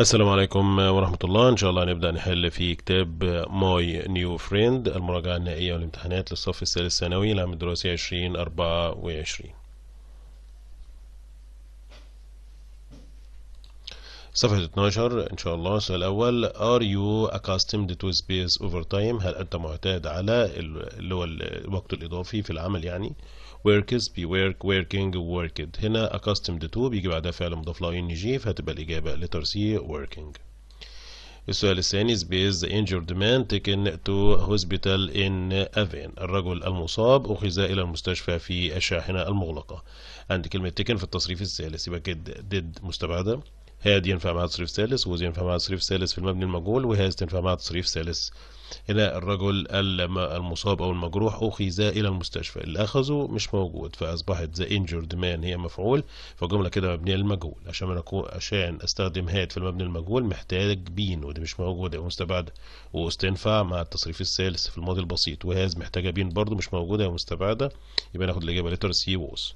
السلام عليكم ورحمة الله إن شاء الله هنبدأ نحل في كتاب ماي نيو فريند المراجعة النهائية والامتحانات للصف الثالث ثانوي العام الدراسي 2024 صفحة 12 إن شاء الله السؤال الأول Are you accustomed to space اوفر تايم هل أنت معتاد على اللي هو الوقت الإضافي في العمل يعني workers be work working worked هنا accustomed to بيجي بعدها فعل مضاف له جي فهتبقى الإجابة letter C working السؤال الثاني is based injured man taken to hospital in Aven الرجل المصاب أخذ إلى المستشفى في الشاحنة المغلقة عند كلمة taken في التصريف الثالث يبقى كده did مستبعدة هاد ينفع مع تصريف ثالث وز ينفع مع تصريف ثالث في المبني المجهول وهاز تنفع مع تصريف ثالث إلى الرجل المصاب أو المجروح أخذ إلى المستشفى اللي أخذه مش موجود فأصبحت ذا انجورد مان هي مفعول فجمله كده مبنية للمجهول عشان أكون عشان أستخدم هات في المبني المجهول محتاج بين ودي مش موجودة ومستبعده مستبعدة واستنفع مع التصريف الثالث في الماضي البسيط وهاز محتاجة بين برضو مش موجودة ومستبعده مستبعدة يبقى ناخد الإجابة ليتر سي ووز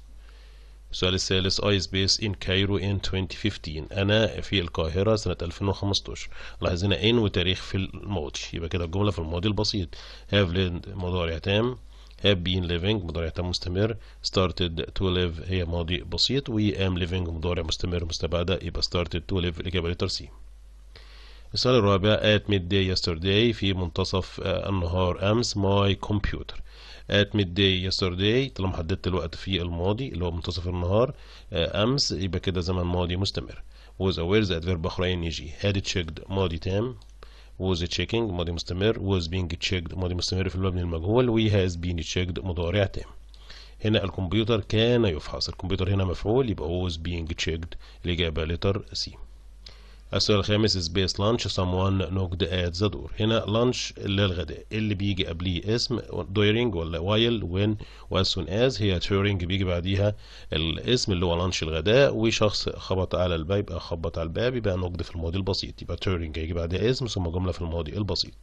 السؤال الثالث اي سبيس ان كايرو ان 2015 انا في القاهره سنه 2015 لاحظ هنا ان وتاريخ في الماضي يبقى كده الجمله في الماضي البسيط هاف ليند مضارع تام have been living مضارع تام مستمر started to live هي ماضي بسيط و ام living مضارع مستمر مستبعدة يبقى started to live الإجابة لتر سي السؤال الرابع at midday yesterday في منتصف آه، النهار أمس ماي كمبيوتر at midday yesterday طالما حددت الوقت في الماضي اللي هو منتصف النهار آه، امس يبقى كده زمن ماضي مستمر was aware the adverb اخرين يجي had checked ماضي تام was checking ماضي مستمر was being checked ماضي مستمر في المبني المجهول و has been checked مضارع تام هنا الكمبيوتر كان يفحص الكمبيوتر هنا مفعول يبقى was being checked الإجابة لتر سي السؤال الخامس is based lunch someone knocked at the door هنا lunch للغداء اللي بيجي قبليه اسم during ولا while when as soon as هي during بيجي بعديها الاسم اللي هو lunch الغداء وشخص خبط على الباب يبقى خبط على الباب يبقى knocked في الماضي البسيط يبقى during هيجي بعدها اسم ثم جملة في الماضي البسيط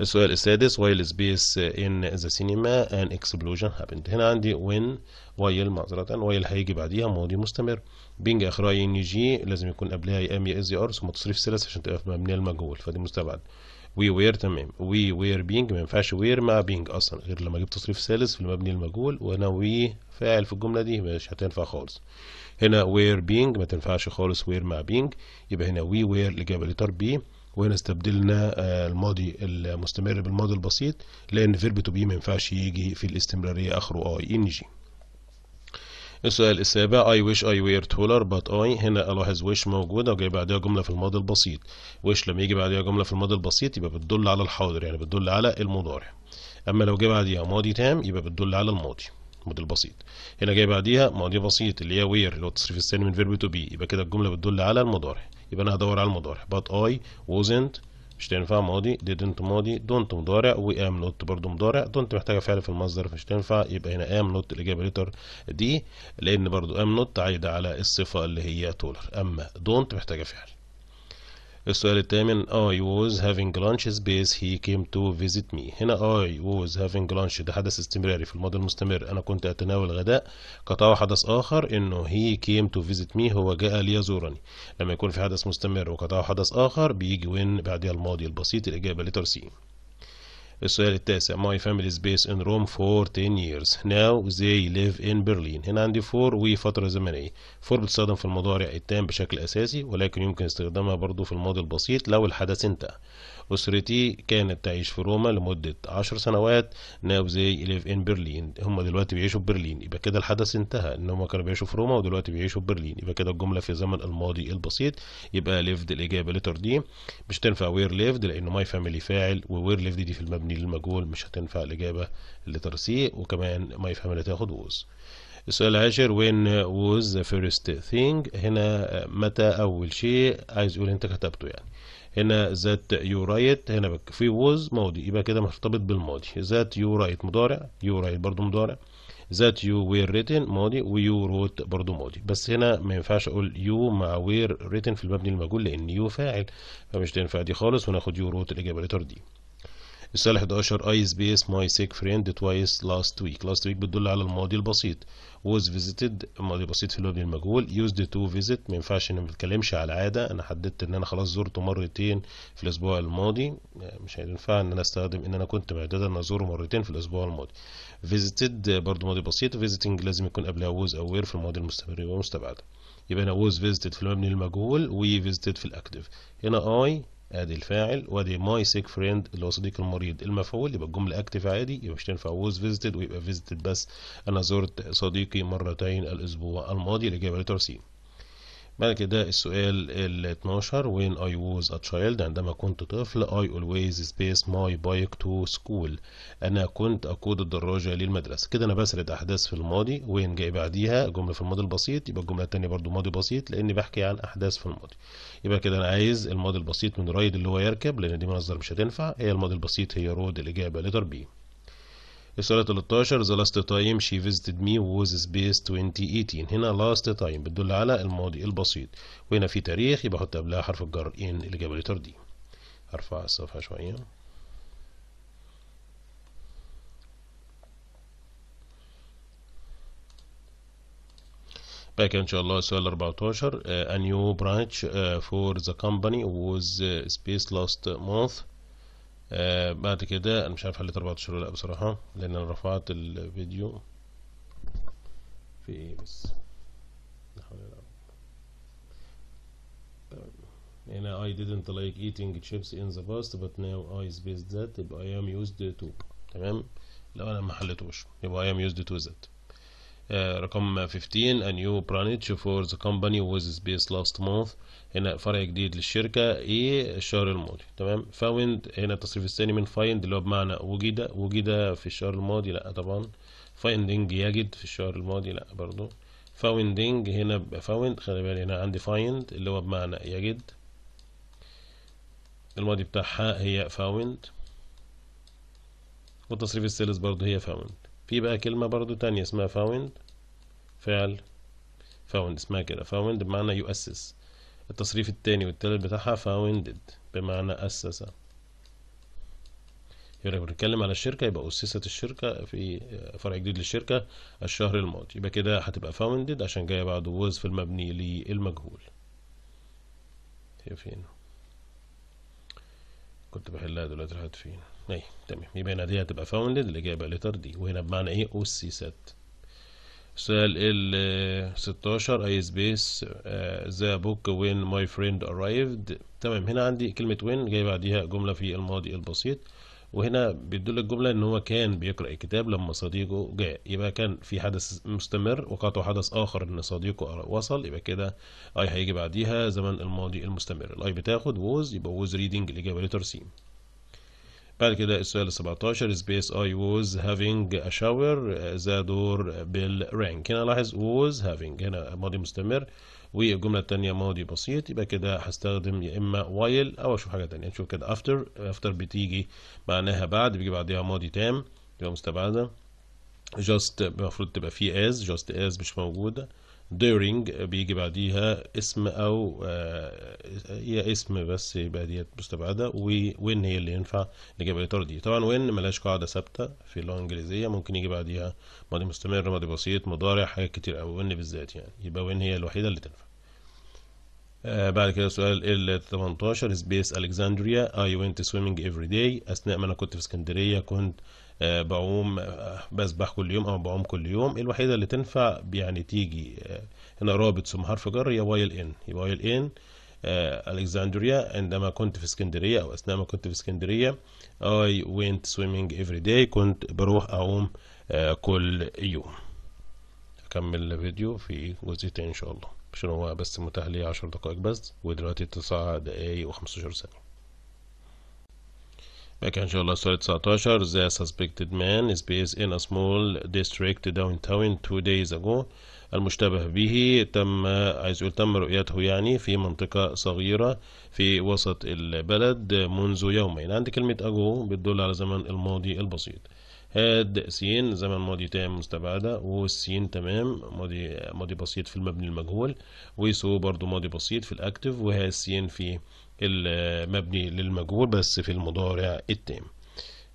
السؤال السادس وايل سبيس ان ذا سينما ان اكسبلوجن هابند هنا عندي وين وايل معذرة وايل هيجي بعديها ماضي مستمر بينج آخرها ان جي لازم يكون قبلها يا ام يا از ار ثم تصريف ثلاث عشان تبقى مبنية المجهول فدي مستبعد وي وير تمام وي وير بينج ما ينفعش وير مع بينج اصلا غير لما اجيب تصريف ثالث في المبني المجهول وهنا وي فاعل في الجملة دي مش هتنفع خالص هنا وير بينج ما تنفعش خالص وير مع بينج يبقى هنا وي وير الإجابة لتر بي وهنا استبدلنا آه، الماضي المستمر بالماضي البسيط لان فيرب تو بي ما ينفعش يجي في الاستمراريه اخره اي آه، ان جي السؤال السابع I wish I were taller but I هنا ألاحظ wish موجودة وجاي بعدها جملة في الماضي البسيط wish لما يجي بعدها جملة في الماضي البسيط يبقى بتدل على الحاضر يعني بتدل على المضارع أما لو جاي بعديها ماضي تام يبقى بتدل على الماضي الماضي البسيط هنا جاي بعديها ماضي بسيط اللي هي وير اللي هو التصريف الثاني من فيرب تو بي يبقى كده الجملة بتدل على المضارع يبقى انا هدور على المضارع but I wasn't مش تنفع ماضي didn't ماضي don't مضارع و am not برضه مضارع don't محتاجة فعل في المصدر فمش تنفع يبقى هنا am not الإجابة لتر دي لأن برضه am not عايدة على الصفة اللي هي تولر أما don't محتاجة فعل السؤال الثامن I was having lunch space he came to visit me هنا I was having lunch ده حدث استمراري في الماضي المستمر أنا كنت أتناول غداء قطع حدث آخر إنه he came to visit me هو جاء ليزورني لما يكون في حدث مستمر وقطع حدث آخر بيجي وين بعدها الماضي البسيط الإجابة لترسيم السؤال التاسع my family is based in Rome for 10 years now they live in Berlin هنا عندي for وفترة زمنية for بتستخدم في المضارع التام بشكل أساسي ولكن يمكن استخدامها برضو في الماضي البسيط لو الحدث انتهى أسرتي كانت تعيش في روما لمدة عشر سنوات ناو زي ليف إن برلين هم دلوقتي بيعيشوا في برلين يبقى كده الحدث انتهى إن هم كانوا بيعيشوا في روما ودلوقتي بيعيشوا في برلين يبقى كده الجملة في زمن الماضي البسيط يبقى ليفد الإجابة لتر دي مش تنفع وير ليفد لأنه ماي فاميلي فاعل ووير ليفد دي في المبني للمجهول مش هتنفع الإجابة لتر سي وكمان ماي فاميلي تاخد ووز السؤال العاشر when was the first thing هنا آه، متى أول شيء عايز يقول أنت كتبته يعني هنا ذات رايت هنا في ووز ماضي يبقى كده مرتبط بالماضي ذات رايت مضارع رايت برضو مضارع ذات يو وير ريتن ماضي ويو روت برضو ماضي بس هنا ما ينفعش اقول يو مع وير ريتن في المبني المجهول لان يو فاعل فمش تنفع دي خالص وناخد يو روت الاجابه لتر دي السؤال 11 I space my sick friend twice last week last week بتدل على الماضي البسيط was visited الماضي البسيط في الوجه المجهول used to visit ما ينفعش ان ما بتكلمش على العاده انا حددت ان انا خلاص زرته مرتين في الاسبوع الماضي مش هينفع ان انا استخدم ان انا كنت معددة ان ازوره مرتين في الاسبوع الماضي visited برضو ماضي بسيط visiting لازم يكون قبلها was او في الماضي المستمر يبقى يبقى انا was visited في المبني المجهول و visited في الاكتف هنا I ادي الفاعل وادي ماي سيك فريند اللي هو صديق المريض المفعول يبقى الجمله اكتف عادي يبقى مش تنفع ووز فيزيتد ويبقى فيزيتد بس انا زرت صديقي مرتين الاسبوع الماضي الاجابه لتر سي بعد كده السؤال ال 12 when I was a child عندما كنت طفل I always space my bike to school أنا كنت أقود الدراجة للمدرسة كده أنا بسرد أحداث في الماضي وين جاي بعديها جملة في الماضي البسيط يبقى الجملة التانية برضو ماضي بسيط لأني بحكي عن أحداث في الماضي يبقى كده أنا عايز الماضي البسيط من رايد اللي هو يركب لأن دي مصدر مش هتنفع هي الماضي البسيط هي رود الإجابة لتر بي السؤال 13 the last time she visited me was space 2018 هنا last time بتدل على الماضي البسيط وهنا في تاريخ يبقى احط قبلها حرف الجر ان جاب لي دي ارفع الصفحه شويه باقي ان شاء الله السؤال 14 a new branch uh, for the company was uh, space last month آه، بعد كده انا مش عارف حليت اشهر ولا لا بصراحه لان انا رفعت الفيديو في ايه بس هنا I didn't like eating chips in the past but now I spaced that يبقى I am used to تمام لو انا ما حليتوش يبقى I am used to that آه، رقم 15 a new branch for the company ويز space last month هنا فرع جديد للشركة ايه الشهر الماضي تمام فاوند هنا التصريف الثاني من فايند اللي هو بمعنى وجد وجد في الشهر الماضي لا طبعا فايندينج يجد في الشهر الماضي لا برضو فاوندينج هنا فاوند خلي بالي هنا عندي فايند اللي هو بمعنى يجد الماضي بتاعها هي فاوند والتصريف الثالث برضو هي فاوند في بقى كلمة برضو تانية اسمها فاوند فعل فاوند اسمها كده فاوند بمعنى يؤسس التصريف التاني والتالت بتاعها فاوندد بمعنى أسس يبقى بنتكلم على الشركة يبقى أسست الشركة في فرع جديد للشركة الشهر الماضي يبقى كده هتبقى فاوندد عشان جاية بعد ووز في المبني للمجهول هي فين كنت بحلها دلوقتي راحت فين اي طيب، تمام يبقى هنا دي هتبقى فاوندد الاجابه لتر دي وهنا بمعنى ايه او سي ست سؤال ال 16 اي سبيس ذا بوك وين ماي فريند ارايفد تمام هنا عندي كلمه وين جاي بعديها جمله في الماضي البسيط وهنا بيدل الجمله ان هو كان بيقرا الكتاب لما صديقه جاء يبقى كان في حدث مستمر وقعته حدث اخر ان صديقه وصل يبقى كده اي هيجي بعديها زمن الماضي المستمر الاي بتاخد ووز يبقى ووز ريدنج الاجابه سي بعد كده السؤال 17 سبيس I was having a shower the door بيل rang هنا لاحظ was having هنا ماضي مستمر والجملة الثانيه ماضي بسيط يبقى كده هستخدم يا إما while أو أشوف حاجة ثانيه نشوف كده after after بتيجي معناها بعد بيجي بعدها ماضي تام تبقى مستبعدة just المفروض تبقى في as just as مش موجودة ديرينج بيجي بعديها اسم او آه، هي اسم بس يبقى ديت مستبعده وين هي اللي ينفع الاجابه الاطار دي طبعا وين ملهاش قاعده ثابته في اللغه الانجليزيه ممكن يجي بعديها ماضي مستمر ماضي بسيط مضارع حاجات كتير قوي وين بالذات يعني يبقى وين هي الوحيده اللي تنفع آه بعد كده سؤال ال 18 سبيس الكسندريا اي ونت سويمنج افري داي اثناء ما انا كنت في اسكندريه كنت آه، بعوم آه، بسبح كل يوم او بعوم كل يوم الوحيده اللي تنفع يعني تيجي آه، هنا رابط ثم حرف جر يا واي ان يبقى واي ان الكسندريا عندما كنت في اسكندريه او اثناء ما كنت في اسكندريه اي وينت سويمينج افري داي كنت بروح اعوم كل يوم اكمل الفيديو في جزء ان شاء الله عشان هو بس متاح لي 10 دقائق بس ودلوقتي 9 دقايق و15 ثانيه back ان شاء الله السؤال 19 the suspected man is based in a small district downtown two days ago المشتبه به تم عايز يقول تم رؤيته يعني في منطقة صغيرة في وسط البلد منذ يومين عند كلمة أجو بتدل على زمن الماضي البسيط هاد سين زمن ماضي تام مستبعدة والسين تمام ماضي ماضي بسيط في المبني المجهول وسو برضو ماضي بسيط في الأكتف وها السين في المبني للمجهول بس في المضارع التام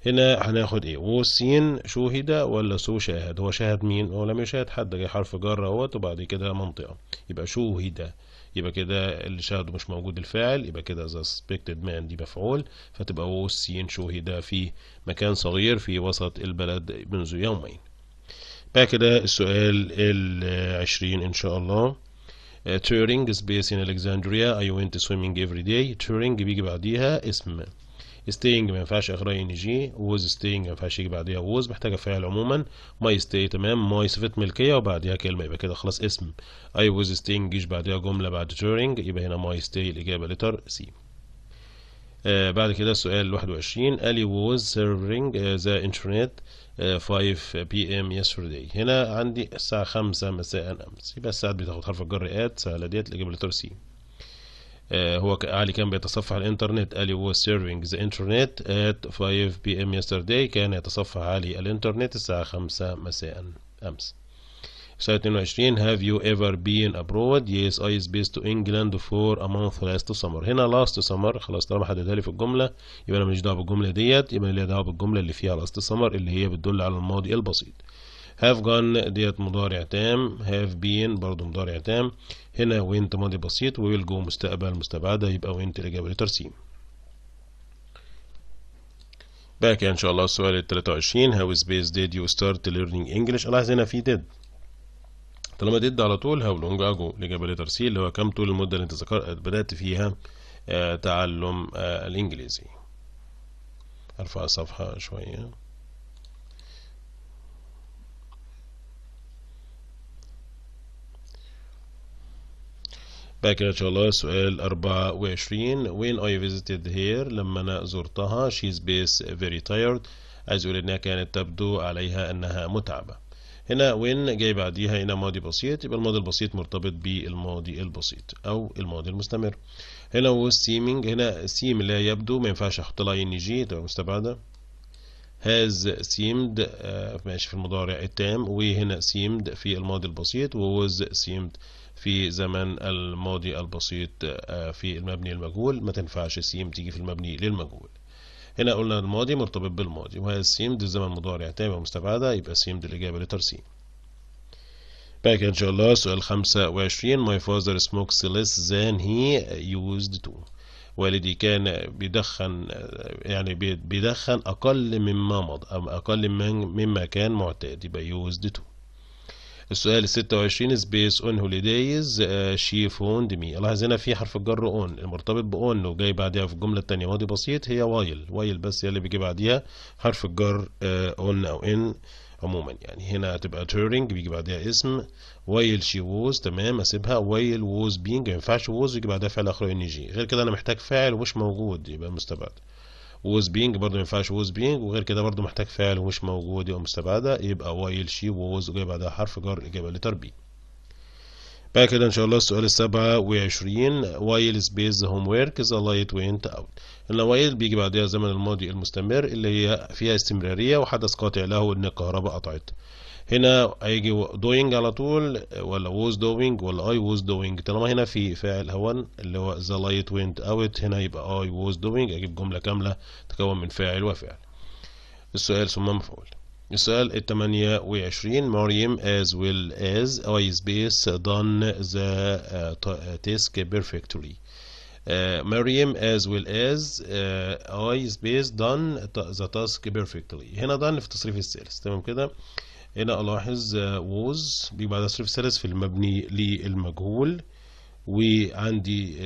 هنا هناخد ايه وسين شوهد ولا سو شاهد هو شاهد مين هو لم يشاهد حد جاي حرف جر اهوت وبعد كده منطقه يبقى شوهد يبقى كده اللي شاهده مش موجود الفاعل يبقى كده ذا سبكتد مان دي مفعول فتبقى وسين شوهد في مكان صغير في وسط البلد منذ يومين بقى كده السؤال العشرين ان شاء الله تورينج سبيس ان الكساندريا اي ونت سويمينج افري داي تورينج بيجي بعديها اسم ستينج ما ينفعش اخرها ان جي ووز ستينج ما ينفعش يجي بعديها ووز محتاجه فعل عموما ماي ستي تمام ماي صفه ملكيه وبعديها كلمه يبقى كده خلاص اسم اي ووز ستينج يجي بعديها جمله بعد تورينج يبقى هنا ماي ستي الاجابه لتر سي آه، بعد كده سؤال 21 Ellie was serving آه، the internet 5 بي ام yesterday هنا عندي الساعة 5 مساء أمس يبقى الساعات بتاخد حرف الجر آت سهلة ديت الإجابة لتر سي آه، هو علي كان بيتصفح الإنترنت Ellie was serving the internet at 5 بي ام yesterday كان يتصفح علي الإنترنت الساعة 5 مساء أمس 22 have you ever been abroad yes I based to England for a month last summer هنا last summer خلاص طالما حددها لي في الجملة يبقى انا ماليش دعوة بالجملة ديت يبقى ليا دعوة بالجملة اللي فيها last summer اللي هي بتدل على الماضي البسيط have gone ديت مضارع تام have been برضه مضارع تام هنا وينت ماضي بسيط ويل جو مستقبل مستبعدة يبقى وينت الإجابة لترسيم باقي إن شاء الله السؤال ال 23 how is based did you start learning English الاحظ هنا في did طالما ديد على طول لونج اجو الإجابة لتر سي اللي هو كم طول المدة اللي أنت ذكرت بدأت فيها آه، تعلم آه، الإنجليزي أرفع الصفحة شوية بعد كده ان شاء الله سؤال 24 وين اي فيزيتد هير لما انا زرتها شيز بيس فيري تايرد عايز يقول انها كانت تبدو عليها انها متعبه هنا وين جاي بعديها هنا ماضي بسيط يبقى الماضي البسيط مرتبط بالماضي البسيط او الماضي المستمر هنا والسيمينج هنا سيم لا يبدو ما ينفعش احط لها ان جي تبقى مستبعده هاز آه، سيمد ماشي في المضارع التام وهنا سيمد في الماضي البسيط ووز سيمد في زمن الماضي البسيط آه، في المبني المجهول ما تنفعش سيم تيجي في المبني للمجهول هنا قلنا الماضي مرتبط بالماضي وهي السيمد الزمن المضارع تابع ومستبعدة يبقى سيمد الإجابة لتر سي باك إن شاء الله سؤال 25 My father smokes less than he used to والدي كان بيدخن يعني بيدخن أقل مما مضى أو أقل مما كان معتاد يبقى used to السؤال ال 26 سبيس اون هوليدايز شي فوند مي لاحظ هنا في حرف الجر اون المرتبط باون وجاي بعدها في الجمله الثانيه ماضي بسيط هي وايل وايل بس هي اللي بيجي بعديها حرف الجر اون آه، او ان عموما يعني هنا هتبقى تورنج بيجي بعدها اسم وايل شي ووز تمام اسيبها وايل ووز بينج ما ينفعش ووز يجي بعدها فعل اخر ان جي غير كده انا محتاج فاعل ومش موجود يبقى مستبعد ووز بينج برضه ما ينفعش ووز بينج وغير كده برضه محتاج فعل ومش موجود يبقى مستبعده يبقى وايل شي ووز وجاي بعدها حرف جر الاجابه لتر بي بعد كده ان شاء الله السؤال السبعة وعشرين وايل سبيس هوم ورك ذا لايت وينت اوت وايل بيجي بعدها زمن الماضي المستمر اللي هي فيها استمرارية وحدث قاطع له ان الكهرباء قطعت هنا هيجي دوينج على طول ولا ووز دوينج ولا اي ووز دوينج طالما هنا في فاعل هون اللي هو ذا لايت وينت اوت هنا يبقى اي ووز دوينج اجيب جمله كامله تتكون من فاعل وفعل السؤال ثم مفعول السؤال التمانية وعشرين مريم as well as I space done the uh, task perfectly uh, مريم as well as uh, I space done the task perfectly هنا done في التصريف الثالث تمام كده هنا ألاحظ ووز بيبقى بعدها صرف سلس في المبني للمجهول وعندي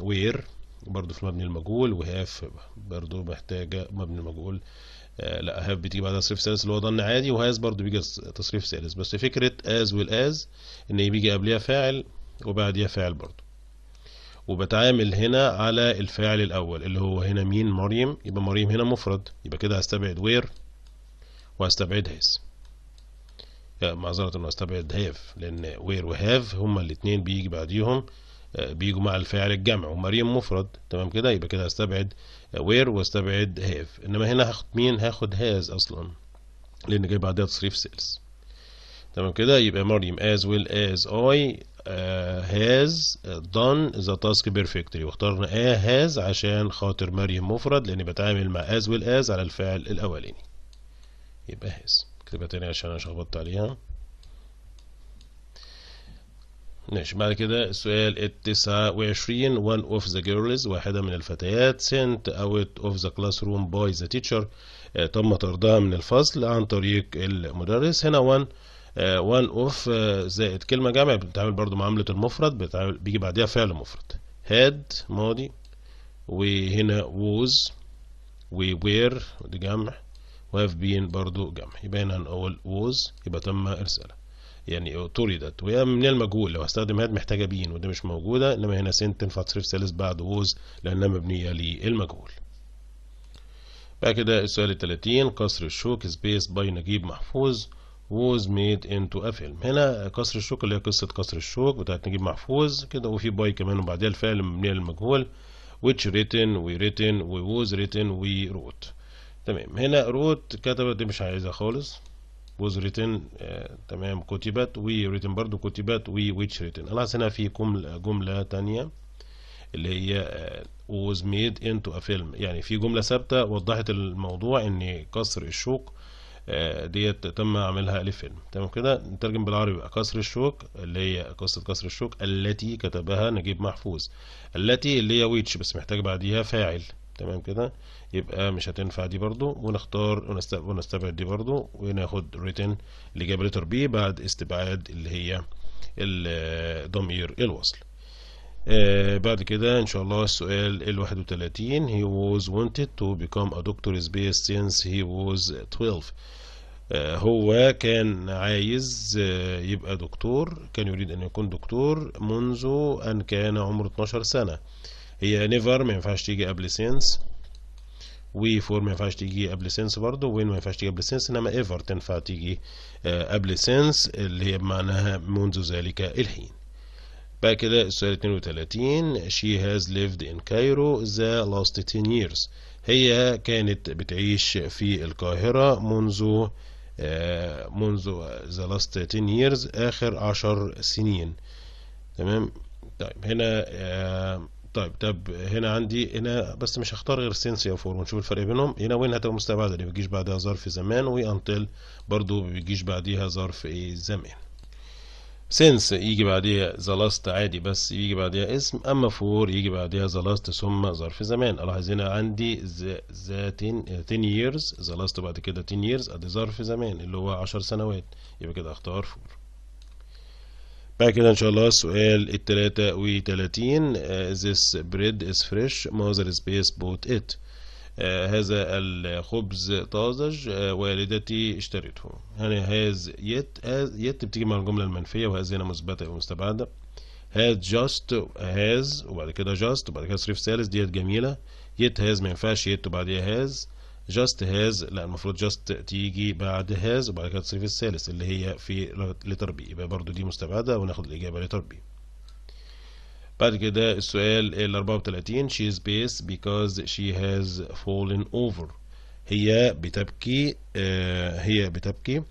وير برضو في المبني المجهول وهاف برضو محتاجة مبني المجهول آه، لا هاف بتيجي بعدها تصريف ثالث اللي هو ضن عادي وهاز برضو بيجي تصريف ثالث بس فكرة از والاز إن بيجي قبلها فاعل وبعديها فاعل برضو وبتعامل هنا على الفاعل الأول اللي هو هنا مين مريم يبقى مريم هنا مفرد يبقى كده هستبعد وير وهستبعد هاز معذرة استبعد هاف لان وير وهاف هما الاتنين بيجي بعديهم آه، بيجوا مع الفاعل الجمع ومريم مفرد تمام كده يبقى كده استبعد آه، وير واستبعد هاف انما هنا هاخد مين هاخد هاز اصلا لان جاي بعدها تصريف سيلز تمام كده يبقى مريم as well as I uh, has done the task perfectly واخترنا a has عشان خاطر مريم مفرد لاني بتعامل مع as well as على الفعل الاولاني يبقى has اكتبها تاني عشان انا شخبطت عليها ماشي بعد كده السؤال التسعة وعشرين one of the girls واحدة من الفتيات sent out of the classroom by the teacher تيتشر آه، تم طردها من الفصل عن طريق المدرس هنا one آه one of زائد آه، كلمة جامعة بتتعامل برضو معاملة المفرد بتعامل بيجي بعدها فعل مفرد had ماضي وهنا was و were دي جمع وهاف بين برضو جمع يبقى هنا هنقول ووز يبقى تم إرسالها يعني طردت وهي من المجهول لو هستخدم هاد محتاجة بين ودي مش موجودة إنما هنا سنت تنفع تصرف ثالث بعد ووز لأنها مبنية للمجهول بعد كده السؤال 30 قصر الشوك سبيس باي نجيب محفوظ ووز ميد انتو ا فيلم هنا قصر الشوك اللي هي قصة قصر الشوك بتاعت نجيب محفوظ كده وفي باي كمان وبعديها الفعل مبنية للمجهول which written we written we was written we wrote تمام هنا روت كتبت دي مش عايزها خالص was written آه تمام كتبت و written برضو كتبت و which written خلاص هنا في جملة تانية اللي هي آه was made into a film يعني في جملة ثابتة وضحت الموضوع ان كسر الشوك آه ديت تم عملها لفيلم تمام كده نترجم بالعربي بقى كسر الشوك اللي هي قصة كسر الشوك التي كتبها نجيب محفوظ التي اللي هي ويتش بس محتاج بعديها فاعل تمام كده يبقى مش هتنفع دي برضو ونختار ونستبعد دي برضو وناخد ريتن لتر بي بعد استبعاد اللي هي الضمير الوصل آه بعد كده ان شاء الله السؤال ال 31 he was wanted to become a doctor space since he was 12 آه، هو كان عايز آه، يبقى دكتور كان يريد ان يكون دكتور منذ ان كان عمره 12 سنة هي نيفر ما ينفعش تيجي قبل سينس وي فور ما ينفعش تيجي قبل سينس برضه وين ما ينفعش تيجي قبل سينس انما ايفر تنفع تيجي آه، قبل سينس اللي هي معناها منذ ذلك الحين بعد كده السؤال 32 she has lived in Cairo the last 10 years هي كانت بتعيش في القاهرة منذ آه، منذ the last 10 years آخر 10 سنين تمام طيب هنا آه طيب طب هنا عندي هنا بس مش هختار غير سينس يا فور ونشوف الفرق بينهم هنا وين هتبقى مستبعده اللي بيجيش بعدها ظرف زمان وانتل برضو بيجيش بعديها ظرف ايه زمان سينس يجي بعديها ذا لاست عادي بس يجي بعديها اسم اما فور يجي بعديها ذا لاست ثم ظرف زمان الاحظ هنا عندي ذا 10 years ذا لاست بعد كده 10 years ادي ظرف زمان اللي هو 10 سنوات يبقى كده اختار فور بعد كده ان شاء الله السؤال ال 33 this bread is fresh mother space bought it uh, هذا الخبز طازج uh, والدتي اشترته هنا هاز يت يت بتيجي مع الجملة المنفية وهذه هنا مثبتة ومستبعدة هاز جاست هاز وبعد كده جاست وبعد كده صريف ثالث ديت جميلة يت هاز ما ينفعش يت وبعديها هاز جاست هاز لا المفروض جاست تيجي بعد هاز وبعد كده التصريف الثالث اللي هي في لتر بي يبقى برضو دي مستبعده وناخد الاجابه لتر بي بعد كده السؤال ال 34 she is based because she has fallen over هي بتبكي آه هي بتبكي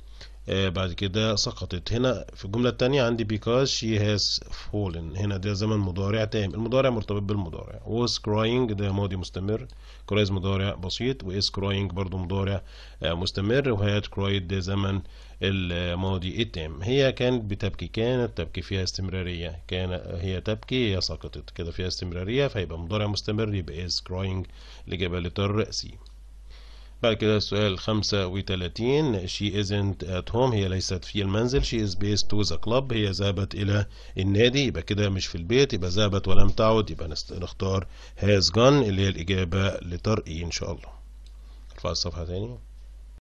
آه، بعد كده سقطت هنا في الجملة التانية عندي because she has fallen هنا ده زمن مضارع تام المضارع مرتبط بالمضارع was crying ده ماضي مستمر cries مضارع بسيط و is crying برضو مضارع آه، مستمر و had cried ده زمن الماضي التام هي كانت بتبكي كانت تبكي فيها استمرارية كان هي تبكي هي سقطت كده فيها استمرارية فهيبقى مضارع مستمر يبقى is crying لجبل لتر سي بعد كده السؤال 35 she isn't at home هي ليست في المنزل she is based to the club هي ذهبت إلى النادي يبقى كده مش في البيت يبقى ذهبت ولم تعد يبقى نختار has gone اللي هي الإجابة لطرقي إن شاء الله ارفع الصفحة تاني